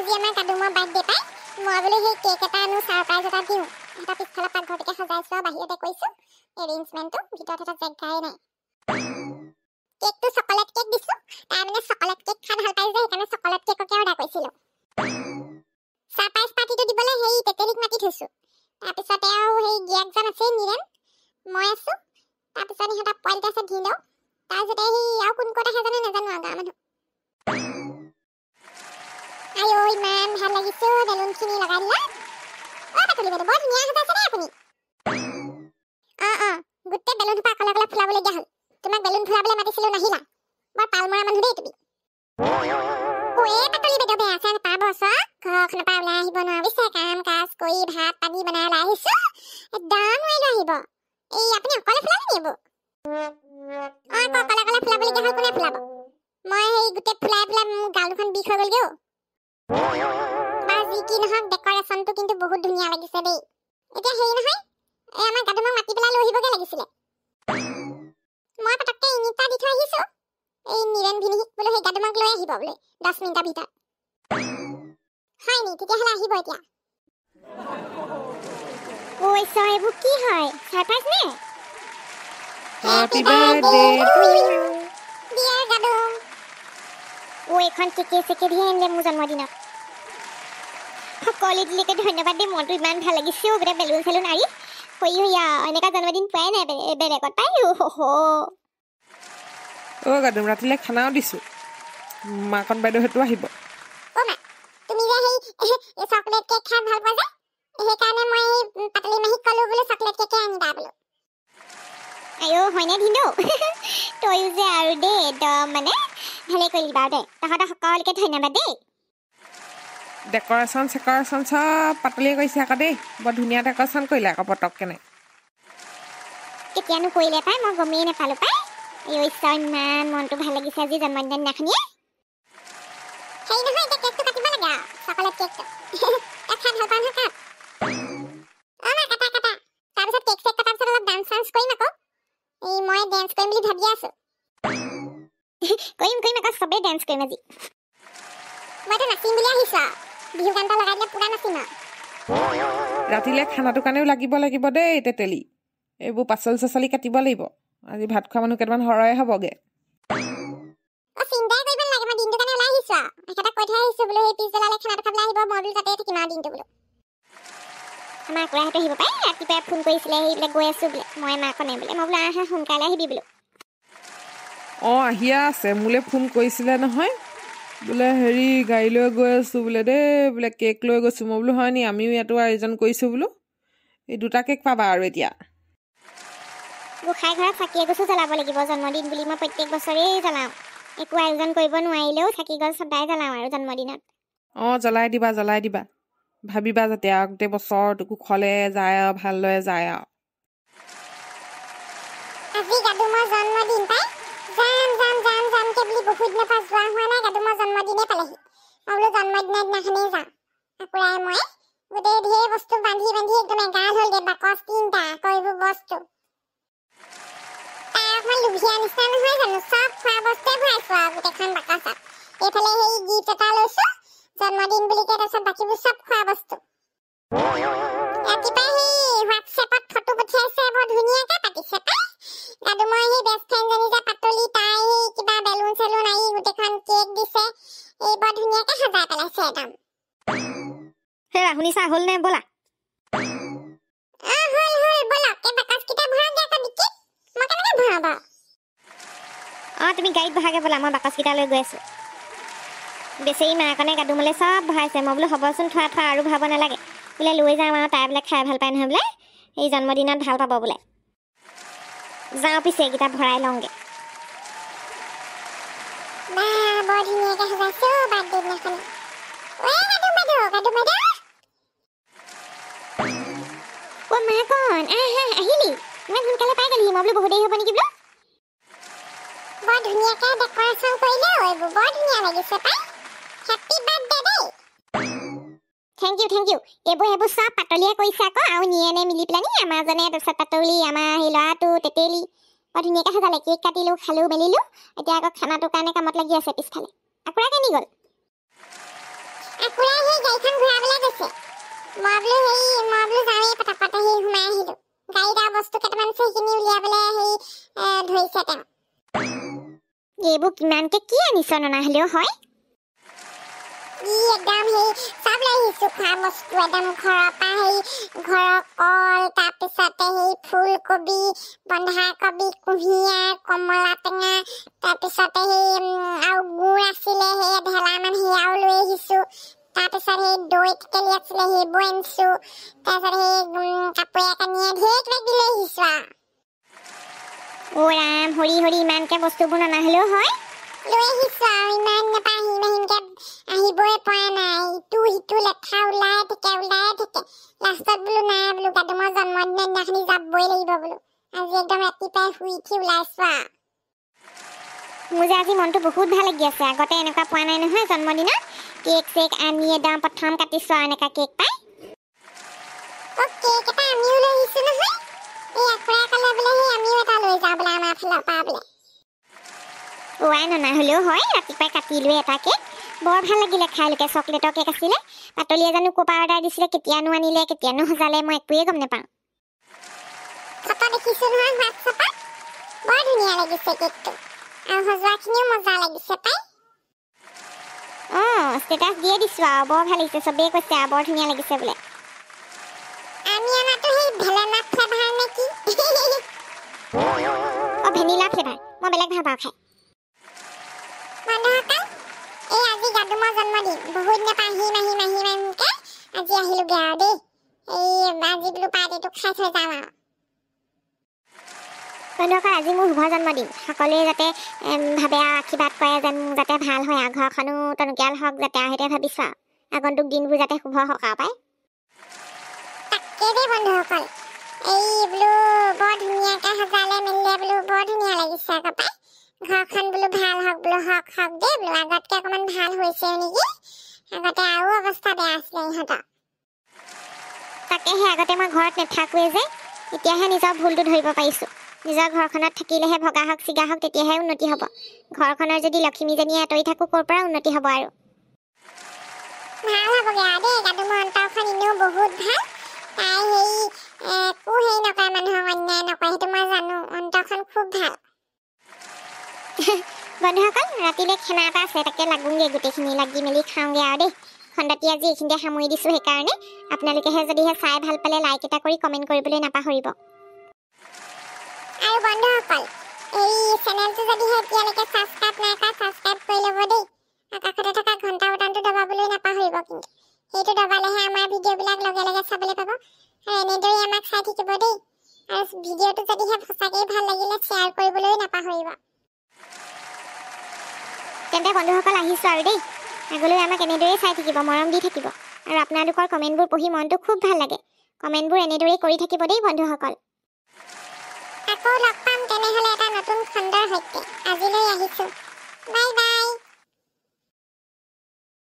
আজি আমাৰ কাদুমৰ বাৰ্থডে পায় মই বোলে সেই কেক এটা আনো চাৰপ্ৰাইজ এটা দিওঁ এটা পিছফালে পাকঘৰটোকে সজাই চোৱা বাহিৰতে কৈছোঁ এৰেঞ্জমেণ্টটো ভিতৰত এটা জেগাই নাই কেকটো চকলেট কেক দিছোঁ তাই মানে চকলেট কেক খাই ভাল পাইছে সেইকাৰণে চকলেট কেককে অৰ্ডাৰ কৰিছিলোঁ চাৰপ্ৰাইজ পাৰ্টিটো দিবলৈ সেই তেতেলিক মাতি থৈছোঁ তাৰপিছতে আৰু সেই গিয়াকজন আছে নিৰেন মই আছোঁ তাৰপিছত সিহঁতৰ পোৱালিতে আছে ঢিলেও তাৰপিছতে সেই আৰু কোন ক'ত আহে জানো নাজানো আৰু গাঁৱৰ মানুহ আৰু ইমান ভাল লাগিছে বেলুনখিনি লগাই দিলা অ' পাতলি বাইদেউ বৰ ধুনীয়া সজা আছে দেই আপুনি অঁ অঁ গোটেই বেলুন সোপা অকলে অকলে ফুলাবলগীয়া হ'ল তোমাক বেলুন ফুৰাবলৈ মাতিছিলোঁ নাহিলা বৰ পাল মৰা মানুহ দেই তুমি ঐ পাতলি বাইদেউ বেয়া চেয়া নাপাব চ ঘৰখনৰ পৰা ওলাই আহিব নোৱাৰিছে কাম কাজ কৰি ভাত পানী বনাই ওলাই আহিছো একদম নোৱাৰিলোঁ আহিব এই আপুনি অকলে ফুলাব নি এইবোৰ অঁ অকলে অকলে ফুলাবলগীয়া হ'ল কোনে ফুলাব মই সেই গোটেই ফুলাই ফুলাই মোৰ গালখন বিষ হৈ গ'লগৈ অ' বা যি কি নহওক ডেকৰেশ্যনটো কিন্তু বহুত ধুনীয়া লাগিছে দেই এতিয়া হেৰি নহয় এই আমাৰ দাদুমাক মাতি পেলাই লৈ আহিবগৈ লাগিছিলে মই পটককে ইনিতা দি থৈ আহিছো এই নীৰেণ ভিনীহিক বোলো সেই দাদুমাক লৈ আহিব বোলো দহ মিনিটৰ ভিতৰত হয় নি তেতিয়াহ'লে আহিব এতিয়া কৈছ এইবোৰ কি হয় চাৰপ্ৰাইজ নে দিয়া দাদু ও এইখন কেকে চেকে দিয়ে আনিলে মোৰ জন্মদিনত তোক কলেজ দিলেকে ধন্যবাদ দেই মনটো ইমান ভাল লাগিছে অ' গোটেই বেলুন চেলুন আৰি হৈ হৈ আ এনেকুৱা জন্মদিন পোৱাই নাই বেলেগত পাই অ' গাদুম ৰাতিলৈ খানাও দিছোঁ মাকন বাইদেউহঁতো আহিব তইও যে আৰু দেই একদম মানে ভালেই কৰিলিবা দে তহঁতক সকলোকে ধন্যবাদ দেই ডেকৰেশ্যন চেকৰেশ্যন চব পাতলিয়ে কৰিছে আকৌ দেই বৰ ধুনীয়া ডেকৰেশ্যন কৰিলে আকৌ পটক কেনে কেতিয়ানো কৰিলে পাই মই গমেই নাপালো পাই ঐশ্বৰ ইমান মনটো ভাল লাগিছে আজি জন্মদিন দিনাখনিয়ে হেৰি নহয় এতিয়া কেকটো কাটিব লাগে আৰু চকলেট কেকটো এখন ভাল পাওঁ নহয় কৰিম কৰিম আকৌ চবেই ডেন্স কৰিম আজি মই এতিয়া নাচিম বুলি আহিছা ৰাতিলে খানাটোৰ কাৰণেও লাগিব লাগিব দেই তেতেলি এইবোৰ পাচলি চাচলি কাটিব লাগিব আজি ভাত খোৱা মানুহ কেইটামান সৰহে হ'বগে অ আহিয়া আছে মোলৈ ফোন কৰিছিলে নহয় বোলে হেৰি গাড়ীলৈ গৈ আছোঁ বোলে দেই বোলে কেক লৈ গৈছোঁ মই বোলো হয়নি আমিও ইয়াতো আয়োজন কৰিছোঁ বোলো এই দুটা কেক পাবা আৰু এতিয়া গোসাই ঘৰত থাকি এগছো জ্বলাব লাগিব জন্মদিন বুলি মই প্ৰত্যেক বছৰেই জ্বলাওঁ একো আয়োজন কৰিব নোৱাৰিলেও থাকি গ'ল সদায় জ্বলাওঁ আৰু জন্মদিনত অঁ জ্বলাই দিবা জ্বলাই দিবা ভাবিবা যাতে আৰু গোটেই বছৰটো কুশলে যায় আৰু ভালদৰে যায় আৰু জন্মদিনে পালেহি মই বোলো জন্মদিনৰ দিনাখনেই যাওঁ কুকুৰাই মই গোটেই ঢেৰ বস্তু বান্ধি বান্ধি একদম এগাল হ'লগে বাকচ তিনিটা আকৌ এইবোৰ বস্তু জন্মদিন বুলি কেইটা বাকীবোৰ চব খোৱা বস্তু এই বৰ ধুনীয়াকৈ সজাই পেলাইছে একদম হেৰা শুনিছা হ'ল নে ব'লা অঁ তুমি গাড়ীত বহাগে ব'লা মই বাকচকেইটালৈ গৈ আছোঁ বেছি মাকনে গাদুমলৈ চব ভৰাইছে মই বোলো হ'বচোন থোৱা থোৱা আৰু ভৰাব নালাগে বোলে লৈ যাম আৰু তাই বোলে খাই ভাল পায় নহয় বোলে এই জন্মদিনত ভাল পাব বোলে যাওঁ পিছে এইকেইটা ভৰাই লওঁগৈ Nah, bodinya kan sudah sobat di belakang ini. Wah, aduh, aduh, aduh, aduh. Wah, makon. Ah, ah, ah, ini. Mereka pun kalah pakai lima puluh bodinya apa nih, Giblo? Bodinya kan ada kosong kuih ibu bodinya lagi sepai. Happy birthday, day. Thank you thank you এইবোৰ এইবোৰ চব পাতলীয়া কৰিছে আকৌ আৰু নিয়েনে মিলি পেলাইনি আমাৰজনে তাৰপিছত পাতলি আমাৰ সেই ল'ৰাটো তেতেলি অঁ ধুনীয়াকৈ সজালে কেক কাটিলোঁ খালোঁ মেলিলোঁ এতিয়া আকৌ খানাটো কাৰণে কামত লাগি আছে পিছফালে আকুৰা কেনি গ'ল এইবোৰ কিমানকে কি আনিছ ননা হলেও হয় ঘৰৰ পৰা ঘৰৰ কল তাৰপিছত ফুল কবি বন্ধা কবি কুঁহিয়াৰ কমলা টেঙা তাৰপিছতে সেই আৰু গুড় আছিলে সেই ঢেলামান সেয়াও লৈ আহিছোঁ তাৰপিছত সেই দৈ টেকেলি আছিলে সেইবোৰ আনিছোঁ তাৰপিছত সেই কাপোৰে কানিয়ে ঢেৰ কিবা দিলে আহিছোঁ আৰু অ' ৰাম হৰি হৰি ইমানকৈ বস্তুবোৰ অনা হ'লেও হয় লৈ আহিছোঁ আৰু ইমান নাপাহিম আহিমকৈ আহিবই পৰা নাই ইটো সিটো লেঠা ওলাই থাকে ওলাই থাকে লাষ্টত বোলো নাই বোলো কাদুমৰ জন্মদিনাখিনি যাবই লাগিব বোলো আজি একদম ৰাতিপুৱাই শুই উঠি ওলাইছো আৰু মোৰ যে আজি মনটো বহুত ভাল লাগি আছে আগতে এনেকুৱা পোৱা নাই নহয় জন্মদিনত কেক চেক আনি একদম প্ৰথম কাটিছোঁ আৰু এনেকুৱা কেক পাই কেক এটা আমিও লৈ আহিছোঁ নহয় এই আখৰাই ক'লে বোলে সেই আমিও এটা লৈ যাওঁ বোলে আমাৰ ফালৰ পৰা বোলে ওৱাই ননা হ'লেও হয় ৰাতিপুৱাই কাটিলোৱে এটা কেক বৰ ভাল লাগিলে খাই লোকে চকলেটৰ কেক আছিলে পাতলীয়ে জানো ক'ৰপৰা অৰ্ডাৰ দিছিলে কেতিয়ানো আনিলে কেতিয়ানো সজালে মই একোৱেই গম নাপাওঁ মই বেলেগ ভাল পাওঁ খাই আজি মোৰ শুভ জন্মদিন সকলোৱে যাতে ভাবে আশীৰ্বাদ কৰে যেন যাতে ভাল হয় আৰু ঘৰখনো টনকিয়াল হওক যাতে আৰু সেইটোৱে আৰু আগন্তুক দিনবোৰ যাতে শুভ সকাহ পায় বৰ ধুনীয়াকৈ সজালে মেলিলে বোলো বৰ ধুনীয়া লাগিছে আকৌ পাই ঘৰখন বোলো ভাল হওক বোলো হওক হওক দেই বোলো আগতকে অকমান ভাল হৈছে নেকি আগতে আৰু অৱস্থা বেয়া আছিলে ইহঁতক তাকেহে আগতে মই ঘৰত নেথাকোৱে যে এতিয়াহে নিজৰ ভুলটো ধৰিব পাৰিছো নিজৰ ঘৰখনত থাকিলেহে ভগা হওক চিগা হওক তেতিয়াহে উন্নতি হ'ব ঘৰখনৰ যদি লক্ষ্মীজনীয়ে আঁতৰি থাকো ক'ৰ পৰা উন্নতি হ'ব আৰু বন্ধুসকল ৰাতিলৈ খানা এটা আছে তাকে লাগোগৈ গোটেইখিনি লাগি মেলি খাওঁগৈ আৰু দেই খণ্ডটিয়ে আজি এইখিনিতে সামৰি দিছোঁ সেইকাৰণে আপোনালোকেহে যদিহে চাই ভাল পালে লাইক এটা কৰি কমেণ্ট কৰিবলৈ নাপাহৰিব আৰু বন্ধুসকল এই চেনেলটো যদিহে এতিয়ালৈকে ছাবস্ক্ৰাইব নাই কৰা ছাবস্ক্ৰাইব কৰি ল'ব দেই আকাশতে থকা ঘণ্টা বটনটো দবাবলৈ নাপাহৰিব কিন্তু সেইটো দবালেহে আমাৰ ভিডিঅ'বিলাক লগে লগে চাবলৈ পাব আৰু এনেদৰেই আমাক চাই থাকিব দেই আৰু ভিডিঅ'টো যদিহে সঁচাকেই ভাল লাগিলে শ্বেয়াৰ কৰিব এতিয়া বন্ধুসকল আহিছো আৰু দেই আগলৈ আমাক এনেদৰেই চাই থাকিব মৰম দি থাকিব আৰু আপোনালোকৰ কমেণ্টবোৰ পঢ়ি মনটো খুব ভাল লাগে কমেণ্টবোৰ এনেদৰেই কৰি থাকিব দেই বন্ধুসকল আকৌ লগ পাম তেনেহ'লে এটা নতুন